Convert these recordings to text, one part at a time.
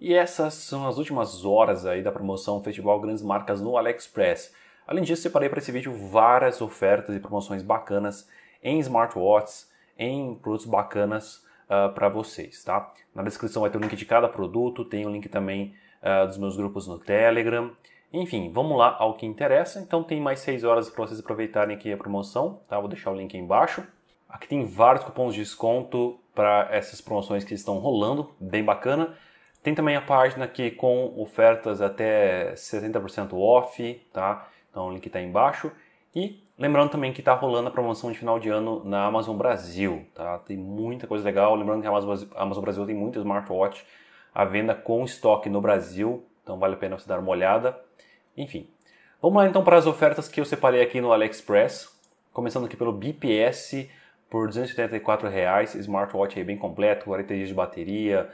E essas são as últimas horas aí da promoção Festival Grandes Marcas no AliExpress. Além disso, separei para esse vídeo várias ofertas e promoções bacanas em smartwatches, em produtos bacanas uh, ah, para vocês, tá? Na descrição vai ter o link de cada produto, tem o link também uh, dos meus grupos no Telegram. Enfim, vamos lá ao que interessa. Então tem mais 6 horas para vocês aproveitarem aqui a promoção, tá? Vou deixar o link aí embaixo. Aqui tem vários cupons de desconto para essas promoções que estão rolando, bem bacana. Tem também a página aqui com ofertas até 70% off, tá? Então o link está embaixo. E lembrando também que está rolando a promoção de final de ano na Amazon Brasil, tá? Tem muita coisa legal. Lembrando que a Amazon Brasil tem muito smartwatch à venda com estoque no Brasil, então vale a pena você dar uma olhada. Enfim, vamos lá então para as ofertas que eu separei aqui no AliExpress. Começando aqui pelo BPS por R$ 284, reais, smartwatch aí bem completo, 40 dias de bateria,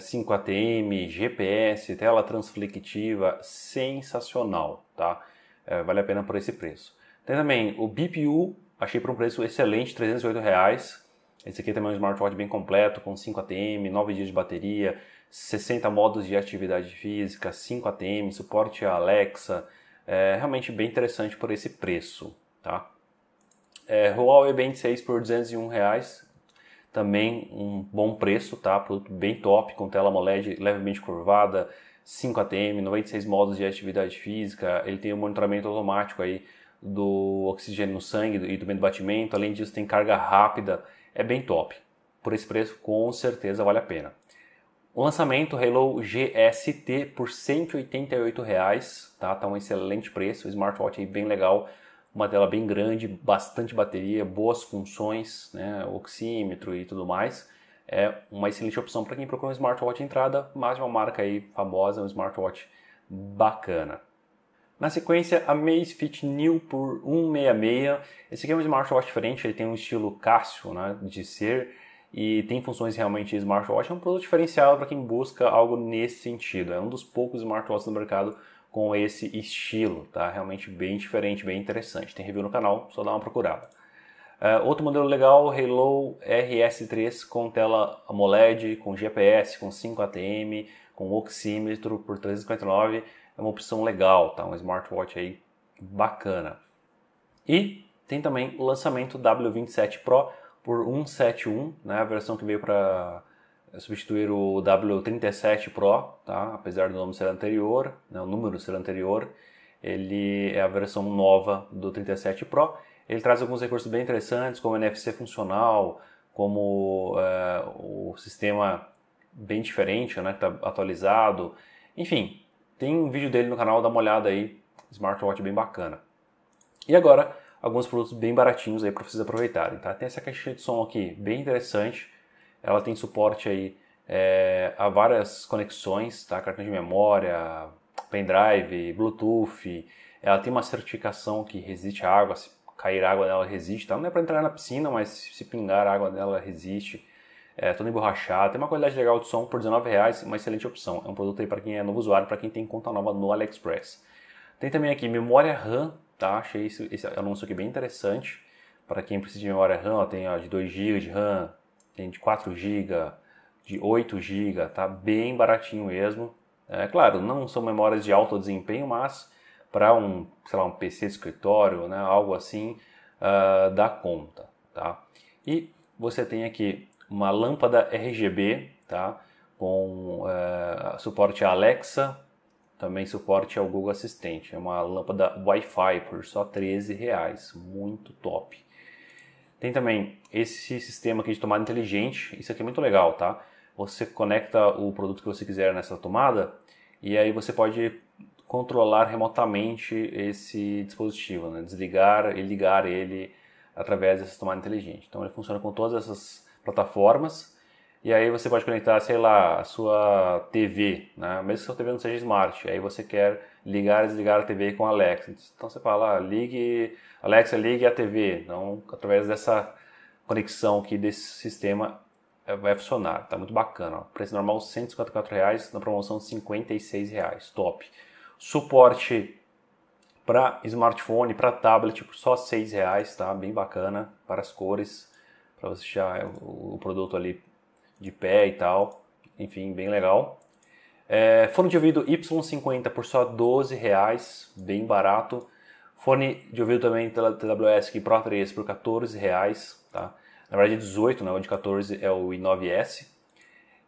5 é, ATM, GPS, tela transflectiva, sensacional, tá? É, vale a pena por esse preço. Tem também o BPU, achei por um preço excelente, 308 reais. Esse aqui também é um smartwatch bem completo, com 5 ATM, 9 dias de bateria, 60 modos de atividade física, 5 ATM, suporte a Alexa. É realmente bem interessante por esse preço, tá? É, Huawei Band 6 por 201 reais, também um bom preço, tá? Produto bem top, com tela AMOLED levemente curvada, 5 ATM, 96 modos de atividade física, ele tem o um monitoramento automático aí do oxigênio no sangue e do meio do batimento, além disso tem carga rápida, é bem top. Por esse preço, com certeza vale a pena. O lançamento Halo GST por R$ 188, reais, tá? Tá um excelente preço, o smartwatch aí bem legal, uma tela bem grande, bastante bateria, boas funções, né, oxímetro e tudo mais. É uma excelente opção para quem procura um smartwatch entrada, mais uma marca aí famosa, um smartwatch bacana. Na sequência, a Amazfit New por 166. Esse aqui é um smartwatch diferente, ele tem um estilo Cássio né, de ser e tem funções realmente smartwatch. É um produto diferencial para quem busca algo nesse sentido. É um dos poucos smartwatches no mercado com esse estilo, tá? Realmente bem diferente, bem interessante. Tem review no canal, só dá uma procurada. Uh, outro modelo legal, o Halo RS3 com tela AMOLED, com GPS, com 5 ATM, com oxímetro por 359, é uma opção legal, tá? Um smartwatch aí bacana. E tem também o lançamento W27 Pro por 171, né, a versão que veio para substituir o W37 Pro, tá? apesar do nome ser anterior, né, o número ser anterior, ele é a versão nova do 37 Pro. Ele traz alguns recursos bem interessantes, como NFC funcional, como é, o sistema bem diferente, né, que está atualizado. Enfim, tem um vídeo dele no canal, dá uma olhada aí, smartwatch bem bacana. E agora, alguns produtos bem baratinhos aí para vocês aproveitarem, tá? Tem essa caixa de som aqui, bem interessante. Ela tem suporte aí é, a várias conexões, tá? Cartão de memória, pendrive, Bluetooth. Ela tem uma certificação que resiste à água, se cair água nela resiste, tá? Não é para entrar na piscina, mas se pingar água nela resiste. É, toda emborrachada, tem uma qualidade legal de som por R$19,00, uma excelente opção. É um produto aí para quem é novo usuário, para quem tem conta nova no AliExpress. Tem também aqui memória RAM tá? Achei esse, esse anúncio aqui bem interessante. Para quem precisa de memória RAM, ó, tem ó, de 2 GB de RAM, tem de 4 GB, de 8 GB, tá bem baratinho mesmo. É claro, não são memórias de alto desempenho, mas para um, sei lá, um PC de escritório, né, algo assim, uh, dá conta, tá? E você tem aqui uma lâmpada RGB, tá? Com uh, suporte a Alexa, também suporte ao Google Assistente. É uma lâmpada Wi-Fi por só 13 reais, muito top. Tem também esse sistema aqui de tomada inteligente, isso aqui é muito legal, tá? Você conecta o produto que você quiser nessa tomada e aí você pode controlar remotamente esse dispositivo, né? desligar e ligar ele através dessa tomada inteligente. Então ele funciona com todas essas plataformas e aí você pode conectar, sei lá, a sua TV, né? mesmo que sua TV não seja smart. Aí você quer ligar e desligar a TV com a Alexa. Então você fala, ah, ligue, Alexa, ligue a TV. Então, através dessa conexão aqui desse sistema eh, vai funcionar. Tá muito bacana. Ó. Preço normal R$ reais na promoção R$ reais, Top. Suporte para smartphone, para tablet, tipo, só R$ reais, tá? Bem bacana, várias cores, para você deixar o produto ali de pé e tal. Enfim, bem legal. É, fone de ouvido Y50 por só 12 reais, bem barato. Fone de ouvido também TWS que Pro 3 por 14 reais, tá? Na verdade é 18, né? O de 14 é o i9S.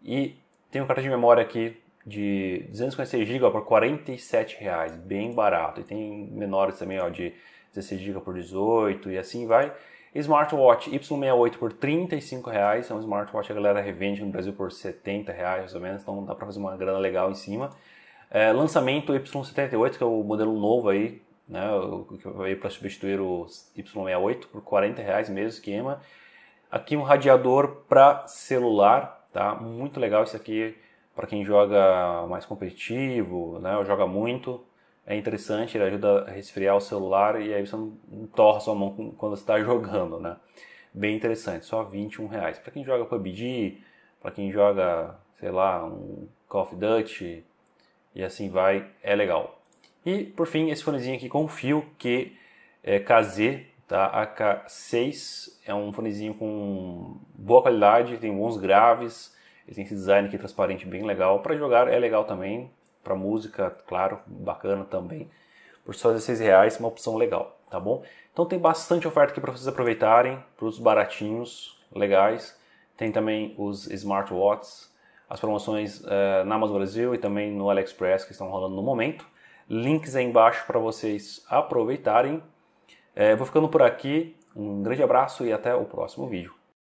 E tem um cartão de memória aqui de 256 GB por 47 reais, bem barato. E tem menores também, ó, de 16 GB por 18 e assim vai. Smartwatch Y68 por 35 reais, é um smartwatch que a galera revende no Brasil por 70 reais mais ou menos, então dá para fazer uma grana legal em cima. É, lançamento Y78, que é o modelo novo aí, né, que veio para substituir o Y68 por 40 reais mesmo esquema. Aqui um radiador para celular, tá? Muito legal isso aqui para quem joga mais competitivo, né, joga muito, é interessante, ele ajuda a resfriar o celular e aí você não torra sua mão quando você está jogando, né? Bem interessante, só 21 reais. Para quem joga PUBG, para quem joga, sei lá, um Call of Duty e assim vai, é legal. E por fim, esse fonezinho aqui com fio que é KZ, tá? AK6 é um fonezinho com boa qualidade, tem bons graves, ele tem esse design aqui transparente bem legal. Para jogar é legal também, para música, claro, bacana também. Por só R$16,00, reais, uma opção legal, tá bom? Então tem bastante oferta aqui para vocês aproveitarem, produtos baratinhos, legais. Tem também os smartwatches, as promoções uh, na Amazon Brasil e também no AliExpress que estão rolando no momento. Links aí embaixo para vocês aproveitarem. É, vou ficando por aqui. Um grande abraço e até o próximo vídeo.